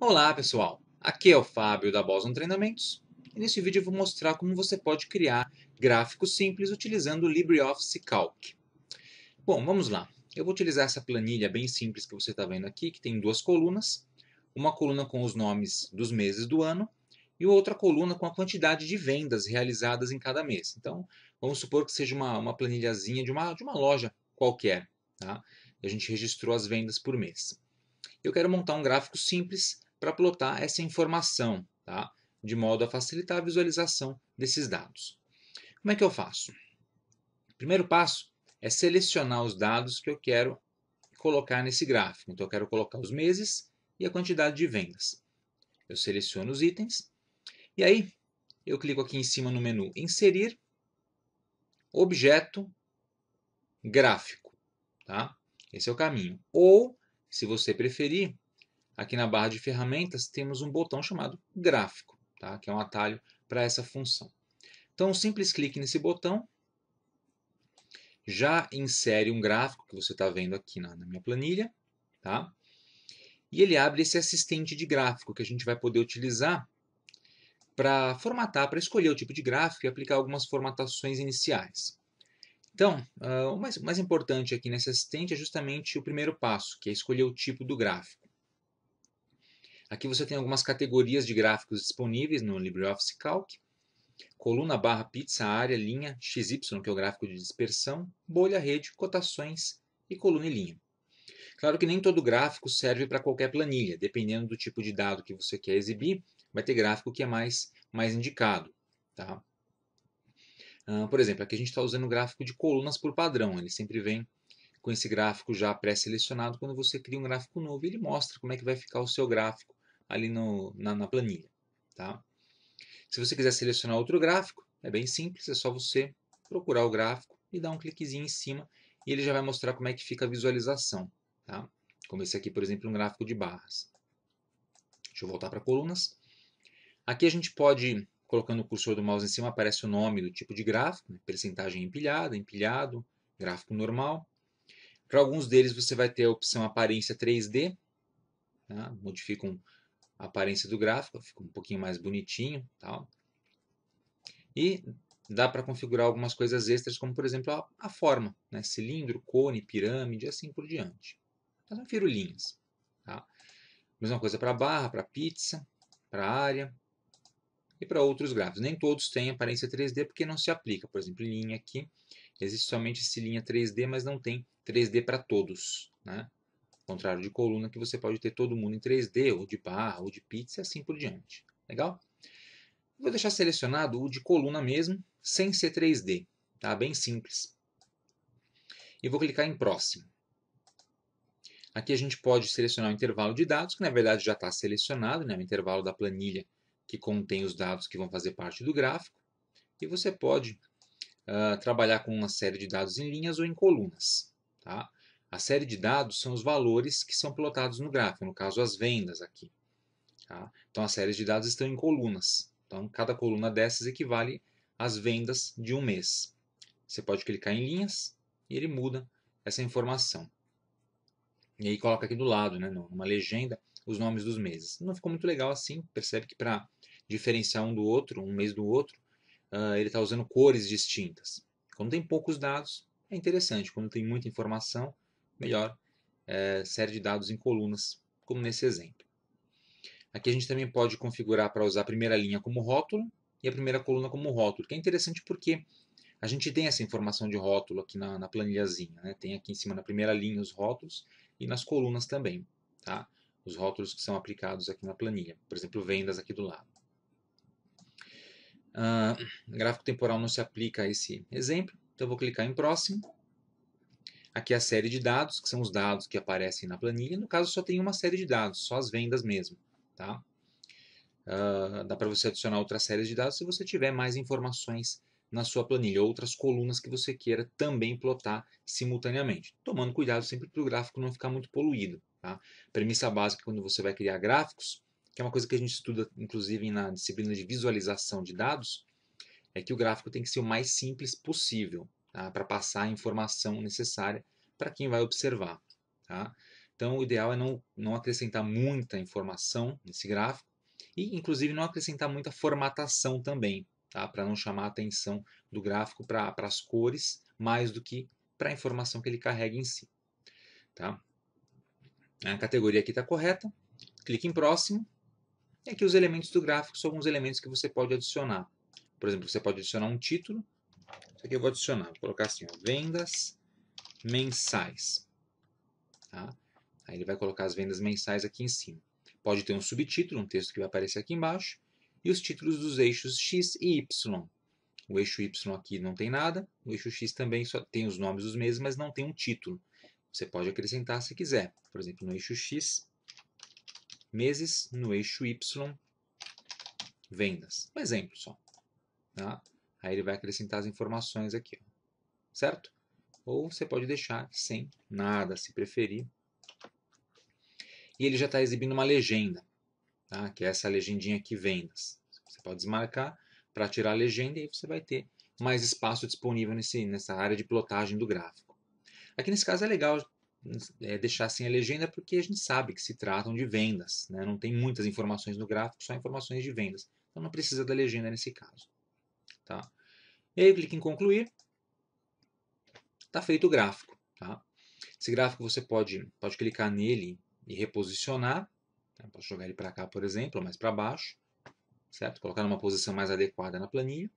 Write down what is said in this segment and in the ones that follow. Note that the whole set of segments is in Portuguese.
Olá pessoal, aqui é o Fábio da Boson Treinamentos e nesse vídeo eu vou mostrar como você pode criar gráficos simples utilizando o LibreOffice Calc. Bom, vamos lá. Eu vou utilizar essa planilha bem simples que você está vendo aqui, que tem duas colunas, uma coluna com os nomes dos meses do ano e outra coluna com a quantidade de vendas realizadas em cada mês. Então, vamos supor que seja uma, uma planilhazinha de uma, de uma loja qualquer. Tá? A gente registrou as vendas por mês. Eu quero montar um gráfico simples para plotar essa informação, tá? de modo a facilitar a visualização desses dados. Como é que eu faço? O primeiro passo é selecionar os dados que eu quero colocar nesse gráfico. Então, eu quero colocar os meses e a quantidade de vendas. Eu seleciono os itens e aí eu clico aqui em cima no menu Inserir, Objeto, Gráfico. Tá? Esse é o caminho. Ou se você preferir, aqui na barra de ferramentas temos um botão chamado gráfico, tá? que é um atalho para essa função. Então, um simples clique nesse botão já insere um gráfico que você está vendo aqui na, na minha planilha, tá? E ele abre esse assistente de gráfico que a gente vai poder utilizar para formatar, para escolher o tipo de gráfico e aplicar algumas formatações iniciais. Então, uh, o mais, mais importante aqui nesse assistente é justamente o primeiro passo, que é escolher o tipo do gráfico. Aqui você tem algumas categorias de gráficos disponíveis no LibreOffice Calc. Coluna, barra, pizza, área, linha, XY, que é o gráfico de dispersão, bolha, rede, cotações e coluna e linha. Claro que nem todo gráfico serve para qualquer planilha, dependendo do tipo de dado que você quer exibir, vai ter gráfico que é mais, mais indicado. Tá? Ah, por exemplo, aqui a gente está usando o gráfico de colunas por padrão, ele sempre vem com esse gráfico já pré-selecionado. Quando você cria um gráfico novo, ele mostra como é que vai ficar o seu gráfico ali no, na, na planilha. Tá? Se você quiser selecionar outro gráfico, é bem simples, é só você procurar o gráfico e dar um cliquezinho em cima e ele já vai mostrar como é que fica a visualização. Tá? Como esse aqui, por exemplo, um gráfico de barras. Deixa eu voltar para colunas. Aqui a gente pode colocando o cursor do mouse em cima, aparece o nome do tipo de gráfico, né? percentagem empilhada, empilhado, gráfico normal. Para alguns deles você vai ter a opção aparência 3D, tá? modificam a aparência do gráfico, fica um pouquinho mais bonitinho. Tal. E dá para configurar algumas coisas extras, como por exemplo a, a forma, né? cilindro, cone, pirâmide, assim por diante. Então, são firulinhas. Tá? Mesma coisa para barra, para pizza, para área e para outros gráficos. Nem todos têm aparência 3D porque não se aplica. Por exemplo, linha aqui, existe somente esse linha 3D, mas não tem 3D para todos. Né? Ao contrário de coluna, que você pode ter todo mundo em 3D, ou de barra, ou de pizza, e assim por diante. Legal? Vou deixar selecionado o de coluna mesmo, sem ser 3D. Tá? Bem simples. E vou clicar em próximo. Aqui a gente pode selecionar o intervalo de dados, que na verdade já está selecionado, né? o intervalo da planilha que contém os dados que vão fazer parte do gráfico, e você pode uh, trabalhar com uma série de dados em linhas ou em colunas. Tá? A série de dados são os valores que são plotados no gráfico, no caso as vendas aqui. Tá? Então as séries de dados estão em colunas. Então cada coluna dessas equivale às vendas de um mês. Você pode clicar em linhas e ele muda essa informação. E aí coloca aqui do lado, né, numa legenda, os nomes dos meses. Não ficou muito legal assim, percebe que para diferenciar um do outro, um mês do outro, uh, ele está usando cores distintas. Quando tem poucos dados, é interessante. Quando tem muita informação, melhor é, série de dados em colunas, como nesse exemplo. Aqui a gente também pode configurar para usar a primeira linha como rótulo e a primeira coluna como rótulo, que é interessante porque a gente tem essa informação de rótulo aqui na, na planilhazinha. Né? Tem aqui em cima na primeira linha os rótulos e nas colunas também. Tá? os rótulos que são aplicados aqui na planilha. Por exemplo, vendas aqui do lado. Uh, gráfico temporal não se aplica a esse exemplo, então eu vou clicar em próximo. Aqui a série de dados, que são os dados que aparecem na planilha. No caso, só tem uma série de dados, só as vendas mesmo. Tá? Uh, dá para você adicionar outras séries de dados se você tiver mais informações na sua planilha, outras colunas que você queira também plotar simultaneamente. Tomando cuidado sempre para o gráfico não ficar muito poluído. Tá? Premissa básica quando você vai criar gráficos, que é uma coisa que a gente estuda inclusive na disciplina de visualização de dados, é que o gráfico tem que ser o mais simples possível tá? para passar a informação necessária para quem vai observar. Tá? Então, o ideal é não, não acrescentar muita informação nesse gráfico e, inclusive, não acrescentar muita formatação também, tá? para não chamar a atenção do gráfico para as cores mais do que para a informação que ele carrega em si. Tá? A categoria aqui está correta. Clique em próximo. E aqui os elementos do gráfico são alguns elementos que você pode adicionar. Por exemplo, você pode adicionar um título. Isso aqui eu vou adicionar. Vou colocar assim, ó, vendas mensais. Tá? Aí ele vai colocar as vendas mensais aqui em cima. Pode ter um subtítulo, um texto que vai aparecer aqui embaixo. E os títulos dos eixos X e Y. O eixo Y aqui não tem nada. O eixo X também só tem os nomes dos mesmos, mas não tem um título. Você pode acrescentar se quiser. Por exemplo, no eixo X, meses, no eixo Y, vendas. Um exemplo só. Tá? Aí ele vai acrescentar as informações aqui. Ó. Certo? Ou você pode deixar sem nada, se preferir. E ele já está exibindo uma legenda, tá? que é essa legendinha aqui, vendas. Você pode desmarcar para tirar a legenda e aí você vai ter mais espaço disponível nesse, nessa área de plotagem do gráfico. Aqui nesse caso é legal é, deixar sem assim, a legenda porque a gente sabe que se tratam de vendas, né? não tem muitas informações no gráfico, só informações de vendas. Então não precisa da legenda nesse caso. Tá? E aí eu clico em concluir, está feito o gráfico. Tá? Esse gráfico você pode, pode clicar nele e reposicionar, tá? posso jogar ele para cá, por exemplo, ou mais para baixo, certo? colocar numa posição mais adequada na planilha.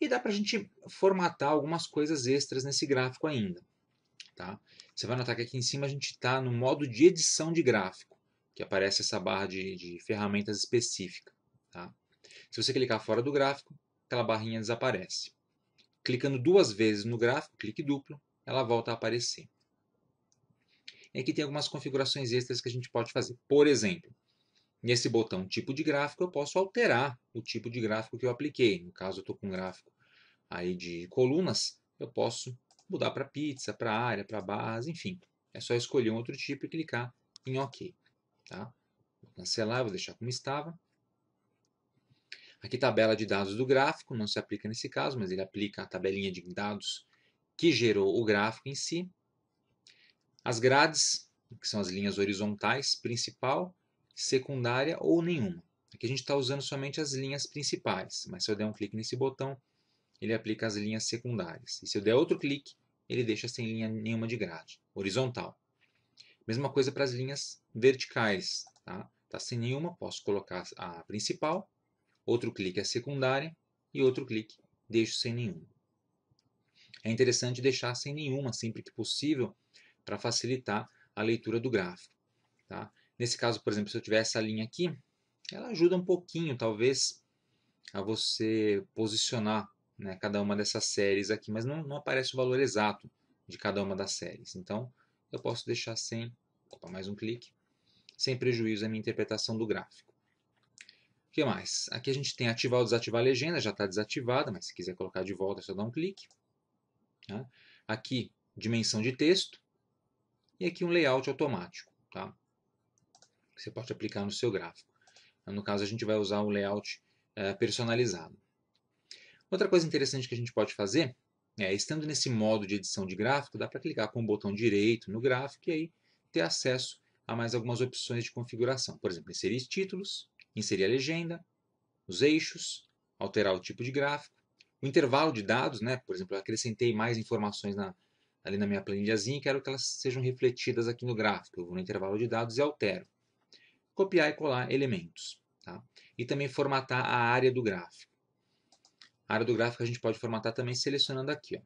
E dá para a gente formatar algumas coisas extras nesse gráfico ainda. Tá? Você vai notar que aqui em cima a gente está no modo de edição de gráfico, que aparece essa barra de, de ferramentas específica. Tá? Se você clicar fora do gráfico, aquela barrinha desaparece. Clicando duas vezes no gráfico, clique duplo, ela volta a aparecer. E aqui tem algumas configurações extras que a gente pode fazer. Por exemplo, nesse botão tipo de gráfico, eu posso alterar o tipo de gráfico que eu apliquei. No caso, eu estou com um gráfico aí de colunas, eu posso mudar para pizza, para área, para base, enfim. É só escolher um outro tipo e clicar em OK. Tá? Vou cancelar, vou deixar como estava. Aqui tabela de dados do gráfico, não se aplica nesse caso, mas ele aplica a tabelinha de dados que gerou o gráfico em si. As grades, que são as linhas horizontais, principal, secundária ou nenhuma. Aqui a gente está usando somente as linhas principais, mas se eu der um clique nesse botão, ele aplica as linhas secundárias. E se eu der outro clique, ele deixa sem linha nenhuma de grade, horizontal. Mesma coisa para as linhas verticais. Tá? tá sem nenhuma, posso colocar a principal, outro clique a é secundária e outro clique deixo sem nenhuma. É interessante deixar sem nenhuma sempre que possível para facilitar a leitura do gráfico. Tá? Nesse caso, por exemplo, se eu tiver essa linha aqui, ela ajuda um pouquinho, talvez, a você posicionar né, cada uma dessas séries aqui, mas não, não aparece o valor exato de cada uma das séries. Então, eu posso deixar sem, opa, mais um clique, sem prejuízo à minha interpretação do gráfico. O que mais? Aqui a gente tem ativar ou desativar a legenda, já está desativada, mas se quiser colocar de volta é só dar um clique. Tá? Aqui, dimensão de texto, e aqui um layout automático, tá? você pode aplicar no seu gráfico. No caso, a gente vai usar um layout é, personalizado. Outra coisa interessante que a gente pode fazer é, estando nesse modo de edição de gráfico, dá para clicar com o botão direito no gráfico e aí ter acesso a mais algumas opções de configuração. Por exemplo, inserir títulos, inserir a legenda, os eixos, alterar o tipo de gráfico, o intervalo de dados, né? por exemplo, eu acrescentei mais informações na, ali na minha planilhazinha e quero que elas sejam refletidas aqui no gráfico. Eu vou no intervalo de dados e altero. Copiar e colar elementos. Tá? E também formatar a área do gráfico. A área do gráfico a gente pode formatar também selecionando aqui. Ó.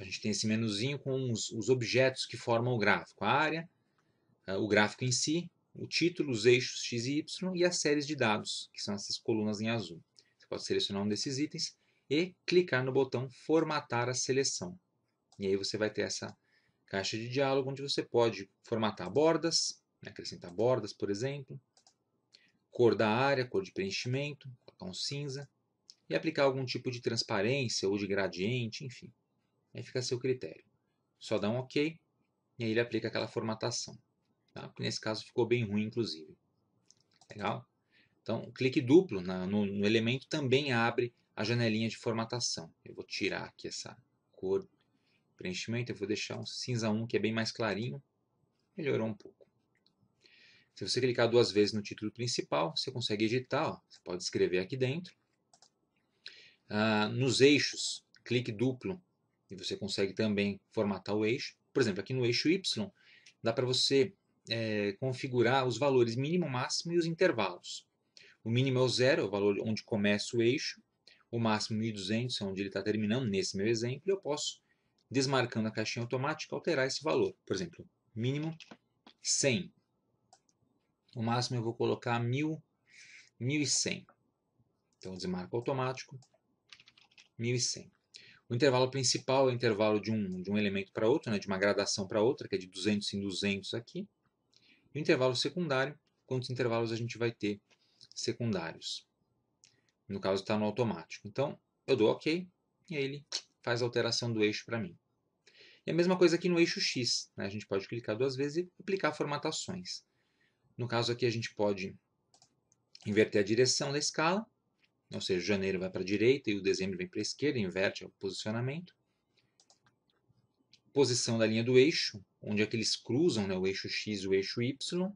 A gente tem esse menuzinho com os, os objetos que formam o gráfico. A área, eh, o gráfico em si, o título, os eixos X e Y e as séries de dados, que são essas colunas em azul. Você pode selecionar um desses itens e clicar no botão Formatar a seleção. E aí você vai ter essa caixa de diálogo onde você pode formatar bordas, né, acrescentar bordas, por exemplo, cor da área, cor de preenchimento, colocar um cinza, e aplicar algum tipo de transparência ou de gradiente, enfim. Aí fica a seu critério. Só dá um OK e aí ele aplica aquela formatação. Tá? Porque nesse caso ficou bem ruim, inclusive. Legal? Então, clique duplo na, no, no elemento também abre a janelinha de formatação. Eu vou tirar aqui essa cor preenchimento, eu vou deixar um cinza 1 que é bem mais clarinho. Melhorou um pouco. Se você clicar duas vezes no título principal, você consegue editar, ó, você pode escrever aqui dentro ah, nos eixos, clique duplo, e você consegue também formatar o eixo. Por exemplo, aqui no eixo Y, dá para você é, configurar os valores mínimo, máximo e os intervalos. O mínimo é o zero, é o valor onde começa o eixo. O máximo 1.200 é onde ele está terminando, nesse meu exemplo. Eu posso, desmarcando a caixinha automática, alterar esse valor. Por exemplo, mínimo 100. O máximo eu vou colocar 1.100. Então, desmarco automático. 1100. O intervalo principal é o intervalo de um, de um elemento para outro, né, de uma gradação para outra, que é de 200 em 200 aqui. E o intervalo secundário, quantos intervalos a gente vai ter secundários. No caso, está no automático. Então, eu dou OK e aí ele faz a alteração do eixo para mim. E a mesma coisa aqui no eixo X. Né? A gente pode clicar duas vezes e aplicar formatações. No caso aqui, a gente pode inverter a direção da escala ou seja, janeiro vai para a direita e o dezembro vem para a esquerda, inverte o posicionamento. Posição da linha do eixo, onde é que eles cruzam né, o eixo X e o eixo Y.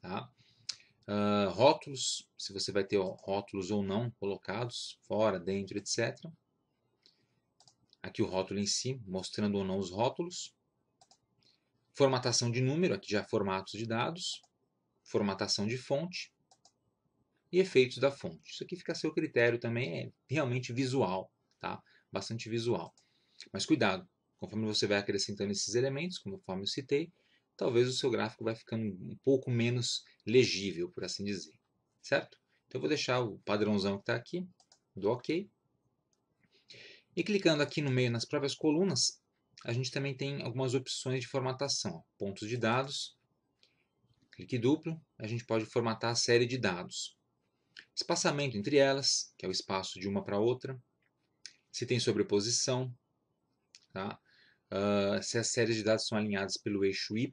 Tá? Uh, rótulos, se você vai ter ó, rótulos ou não colocados, fora, dentro, etc. Aqui o rótulo em si, mostrando ou não os rótulos. Formatação de número, aqui já formatos de dados. Formatação de fonte e efeitos da fonte. Isso aqui fica a seu critério também, é realmente visual, tá? Bastante visual. Mas cuidado, conforme você vai acrescentando esses elementos, conforme eu citei, talvez o seu gráfico vai ficando um pouco menos legível, por assim dizer, certo? Então eu vou deixar o padrãozão que está aqui, do OK. E clicando aqui no meio nas próprias colunas, a gente também tem algumas opções de formatação. Pontos de dados, clique duplo, a gente pode formatar a série de dados espaçamento entre elas, que é o espaço de uma para outra, se tem sobreposição, tá? Uh, se as séries de dados são alinhadas pelo eixo y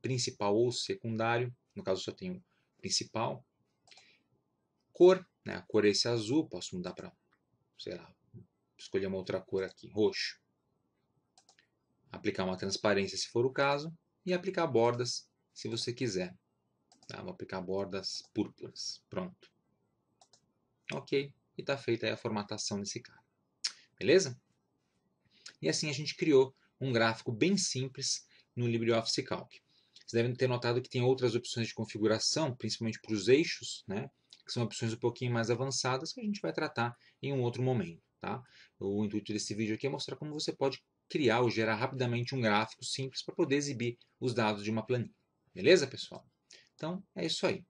principal ou secundário, no caso só tenho principal, cor, né? a cor é esse azul, posso mudar para, sei lá, escolher uma outra cor aqui, roxo, aplicar uma transparência se for o caso e aplicar bordas se você quiser. Tá? Vou aplicar bordas púrpuras, pronto. Ok, e está feita a formatação desse cara. Beleza? E assim a gente criou um gráfico bem simples no LibreOffice Calc. Vocês devem ter notado que tem outras opções de configuração, principalmente para os eixos, né? que são opções um pouquinho mais avançadas que a gente vai tratar em um outro momento. Tá? O intuito desse vídeo aqui é mostrar como você pode criar ou gerar rapidamente um gráfico simples para poder exibir os dados de uma planilha. Beleza, pessoal? Então, é isso aí.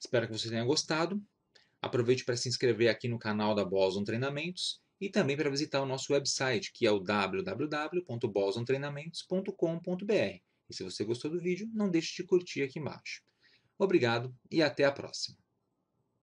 Espero que você tenha gostado. Aproveite para se inscrever aqui no canal da Boson Treinamentos e também para visitar o nosso website, que é o www.bosontreinamentos.com.br. E se você gostou do vídeo, não deixe de curtir aqui embaixo. Obrigado e até a próxima!